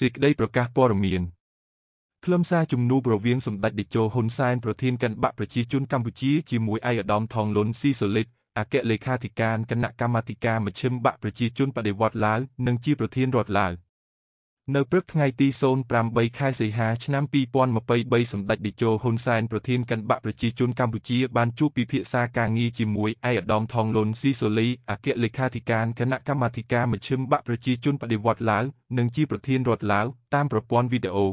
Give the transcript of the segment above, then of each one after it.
សេចក្តីប្រកាសព័ត៌មានខ្លឹមសារជំនួបរវាងសម្ដេចតេជោហ៊ុនសែនប្រធានគណបកប្រជាជនកម្ពុជាជាមួយឯកឧត្តមថងលន់ស៊ីសូលីតអគ្គលេខាធិការគណៈកម្មាធិការមជ្ឈិមបកប្រជាជនបដិវត្តឡាវនិងជាប្រធានរដ្ឋឡាវនៅព្រឹកថ្ងៃទី08ខែសីហាឆ្នាំ2023សម្ដេចតេជោហ៊ុនសែនប្រធានគណបកប្រជាជនកម្ពុជា បានជួបពិភាក្សាការងារជាមួយឯកឧត្តមថងលុនស៊ីសូលីអគ្គលេខាធិការគណៈកម្មាធិការមជ្ឈិមបកប្រជាជនបដិវត្តឡាវនិងជាប្រធានរដ្ឋឡាវតាមប្រព័ន្ធវីដេអូ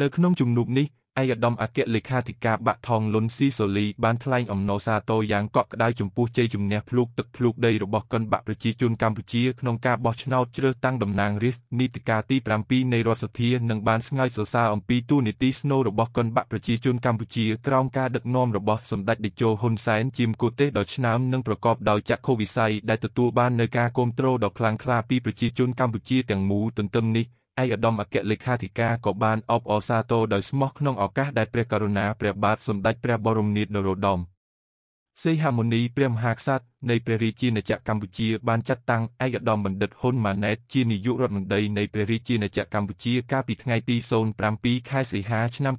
នៅក្នុងជំនួបនេះឯកឧត្តមអគ្គលេខាធិការបាក់ថងលុនស៊ីសូលីបានថ្លែងអំណរសាទរយ៉ាងកក់ក្តៅចំពោះជ័យជំនះភ្លូកទឹកភ្លូកដីរបស់គណបកប្រជាជនកម្ពុជាក្នុងការបោះឆ្នោតជ្រើសតាំងតំណាងរាស្ត្រនីតិកាលទី7នៃរដ្ឋសភានិងបានស្ងើចសរសើរអំពីទូនីតិស្នូលរបស់គណបកប្រជាជនកម្ពុជាក្រោមការដឹកនាំរបស់សម្ដេចតេជោហ៊ុនសែនជាមកូទេសដ៏ឆ្នើមនិងប្រកបដោយចក្ខុវិស័យដែលទទួលបាននូវការគាំទ្រដ៏ខ្លាំងក្លាពីប្រជាជនកម្ពុជាទាំងមូលទន្ទឹមនេះឯកឧត្តមអគ្គលេខាធិការក៏បានអបអរសាទរដោយស្មោះក្នុងឱកាសដែលព្រះករុណាព្រះ បាទសម្ដេចព្រះបរមនាថនរោត្តមសីហមុនីព្រះមហាក្សត្រនៃព្រះរាជាណាចក្រកម្ពុជាបានចាត់តាំងឯកឧត្តមបណ្ឌិតហ៊ុនម៉ាណែតជានាយករដ្ឋមន្ត្រីនៃព្រះរាជាណាចក្រកម្ពុជា កាលពីថ្ងៃទី07ខែសីហាឆ្នាំ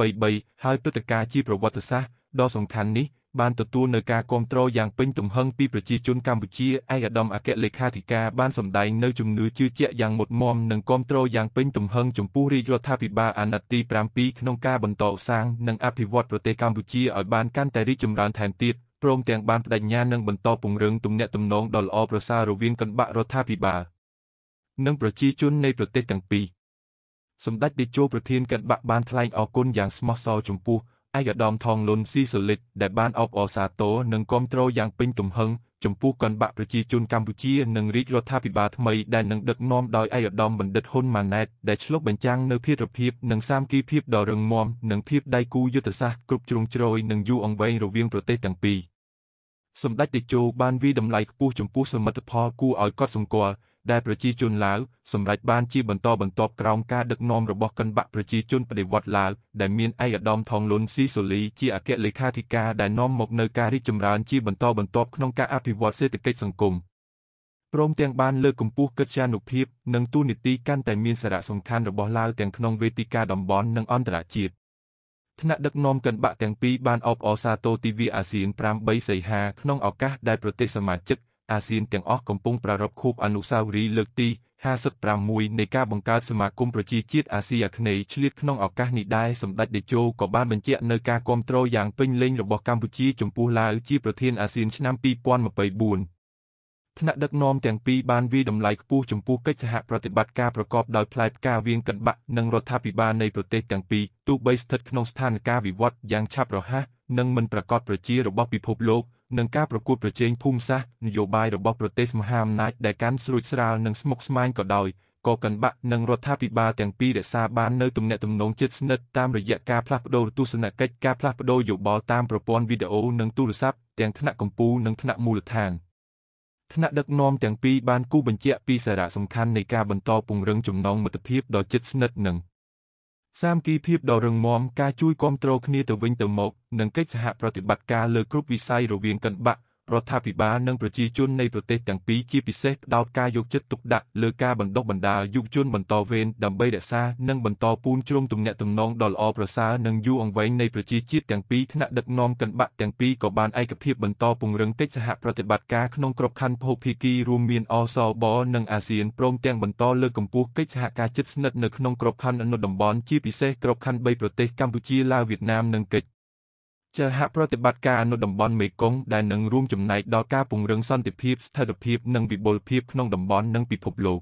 2023ហើយព្រឹត្តិការណ៍ជាប្រវត្តិសាស្ត្រដ៏សំខាន់នេះបានទទួលនៅការគាំទ្រយ៉ាងពេញទំហឹងពីប្រជាជនកម្ពុជាឯកឧត្តមអគ្គលេខាធិការបានសម្ដែងនៅជំនឿជឿជាក់យ៉ាងមុតមមនិងគាំទ្រយ៉ាងពេញទំហឹងចំពោះរាជរដ្ឋាភិបាលអាណត្តិទី7ក្នុងការបន្តសាងនិងអភិវឌ្ឍប្រទេសកម្ពុជាឲ្យបានកាន់តែរីកចម្រើនថែមទៀតព្រមទាំងបានបដិញ្ញានឹងបន្តពង្រឹងទំនាក់ទំនងដ៏ល្អប្រសើររវាងគណបករដ្ឋាភិបាលនិងប្រជាជននៃប្រទេសទាំងពីរសម្ដេចតេជោប្រធានគណបកបានថ្លែងអរគុណយ៉ាងស្មោះសរចំពោះឯកឧត្តមថងលុនស៊ីសូលីតដែលបានអបអរសាទរនិងគាំទ្រយ៉ាងពេញទំហឹងចំពោះកនបាក់ប្រជាជនកម្ពុជានិងរាជរដ្ឋាភិបាលថ្មីដែលនឹងដឹកនាំដោយឯកឧត្តមបណ្ឌិតហ៊ុនម៉ាណែតដែលឆ្លុះបញ្ចាំងនៅភារភាពនិងសាមគ្គីភាពដ៏រឹងមាំនិងភាពដៃគូយុទ្ធសាស្ត្រគ្រប់ជ្រុងជ្រោយនិងយូរអង្វែងរវាងប្រទេសទាំងពីរសម្ដេចតេជោបានវិដំឡៃខ្ពស់ចំពោះសមិទ្ធផលគួរឲ្យកត់សម្គាល់ដែលប្រជាជនឡាវសម្រេចបានជាបន្តបន្ទាប់ក្រោមការដឹកនាំរបស់គណបកប្រជាជនបដិវត្តឡាវដែលមានឯកឧត្តមថងលុនស៊ីសូលីជាអគ្គលេខាធិការដែលនាំមកនៅការរីកចម្រើនជាបន្តបន្ទាប់ក្នុង ការអភិវឌ្ឍសេដ្ឋកិច្ចសង្គមព្រមទាំងបានលើកកម្ពស់កិត្យានុភាពនិងទូនីតិកាន់តែមានសារៈសំខាន់របស់ឡាវទាំងក្នុងវេទិកាតំបន់និងអន្តរជាតិថ្នាក់ដឹកនាំគណបកទាំងពីរបានអបអរសាទរទិវាអាស៊ាន8សីហាក្នុងឱកាសដែលប្រទេសសមាជិកអាស៊ានទាំងអស់កំពុងប្រារព្ធខួបអនុស្សាវរីយ៍លើកទី56នៃការបង្កើតសមាគមប្រជាជាតិអាស៊ីអាគ្នេយ៍ឆ្លៀតក្នុងឱកាសនេះដែរសម្ដេចតេជោក៏បានបញ្ជាក់នៅការគាំទ្រយ៉ាងពេញលេញរបស់កម្ពុជាចំពោះឡាវជាប្រធានអាស៊ានឆ្នាំ2024ថ្នាក់ដឹកនាំទាំងពីរបានវាយតម្លៃខ្ពស់ចំពោះកិច្ចសហប្រតិបត្តិការប្រកបដោយផ្លែផ្កាវៀងកណ្បាក់និងរដ្ឋាភិបាលនៃប្រទេសទាំងពីរទោះបីស្ថិតក្នុងស្ថានភាពវិវត្តយ៉ាងឆាប់រហ័សនិងមិនប្រាកដប្រជារបស់ពិភពលោក។និងការប្រកួតប្រជែងភូមិសាស្ត្រនយោបាយរបស់ប្រទេសមហាអំណាចដែលកាន់ស្រួចស្រាលនិងស្មុគស្មាញក៏ដោយក៏កណ្បាក់និងរដ្ឋាភិបាលទាំងពីររក្សាបាននៅទំនាក់ទំនងជិតស្និទ្ធតាមរយៈការផ្លាស់ប្តូរទស្សនកិច្ចការផ្លាស់ប្តូរយោបល់តាមប្រព័ន្ធវីដេអូនិងទូរស័ព្ទទាំងថ្នាក់កម្ពុជានិងថ្នាក់មូលដ្ឋានថ្នាក់ដឹកនាំទាំងពីរបានគូបញ្ជាក់ពីសារៈសំខាន់នៃការបន្តពង្រឹងចំណងមិត្តភាពដ៏ជិតស្និទ្ធនិងសាមគ្គីភាពដ៏រឹងមាំការជួយគាំទ្រគ្នាទៅវិញទៅមកនិងកិច្ចសហប្រតិបត្តិការលើគ្រប់វិស័យរវាងកណ្បាក់រដ្ឋាភិបាលនិងប្រជាជននៃប្រទេសទាំងពីរជាពិសេសផ្ដោតការយកចិត្តទុកដាក់លើការបណ្ដុះបណ្ដាលយុវជនបន្តវេនដើម្បីរក្សានិងបន្តពូនជ្រុំទំនាក់ទំនងដ៏ល្អប្រសើរនិងយូរអង្វែងនៃប្រជាជាតិទាំងពីរថ្នាក់ដឹកនាំកណ្បាក់ទាំងពីរក៏បានឯកភាពបន្តពង្រឹងកិច្ចសហប្រតិបត្តិការក្នុងក្របខ័ណ្ឌភូភាគីរួមមានអសបនិងអាស៊ានព្រមទាំងបន្តលើកកម្ពស់កិច្ចសហការជិតស្និទ្ធនៅក្នុងក្របខ័ណ្ឌអនុតំបន់ជាពិសេសក្របខ័ណ្ឌ3ប្រទេសកម្ពុជាឡាវវៀតណាមនិងកិច្ចចហប្រតិបត្តិការអនុតំបន់មេគង្គដែលនឹងរួមចំណែកដល់ការពង្រឹងសន្តិភាពស្ថិរភាពនិងវិបុលភាពក្នុងតំបន់និងពិភពលោក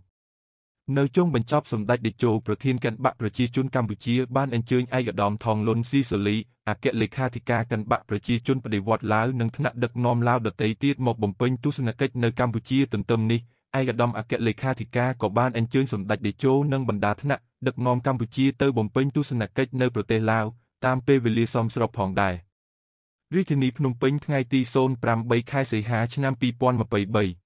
នៅចុងបញ្ចប់សម្ដេចតេជោប្រធានគណបកប្រជាជនកម្ពុជាបានអញ្ជើញឯកឧត្តមថងលុនស៊ីសូលីអគ្គលេខាធិការគណបកប្រជាជនបដិវត្តឡាវនិងថ្នាក់ដឹកនាំឡាវដទៃទៀតមកបំពេញទស្សនកិច្ចនៅកម្ពុជាទន្ទឹមនេះឯកឧត្តមអគ្គលេខាធិការក៏បានអញ្ជើញសម្ដេចតេជោនិងបណ្ដាថ្នាក់ដឹកនាំកម្ពុជាទៅបំពេញទស្សនកិច្ចនៅប្រទេសឡាវតាមពេលវេលាសមស្របផងដែរ។រាជធានីភ្នំពេញថ្ងៃទី08ខែសីហាឆ្នាំ2023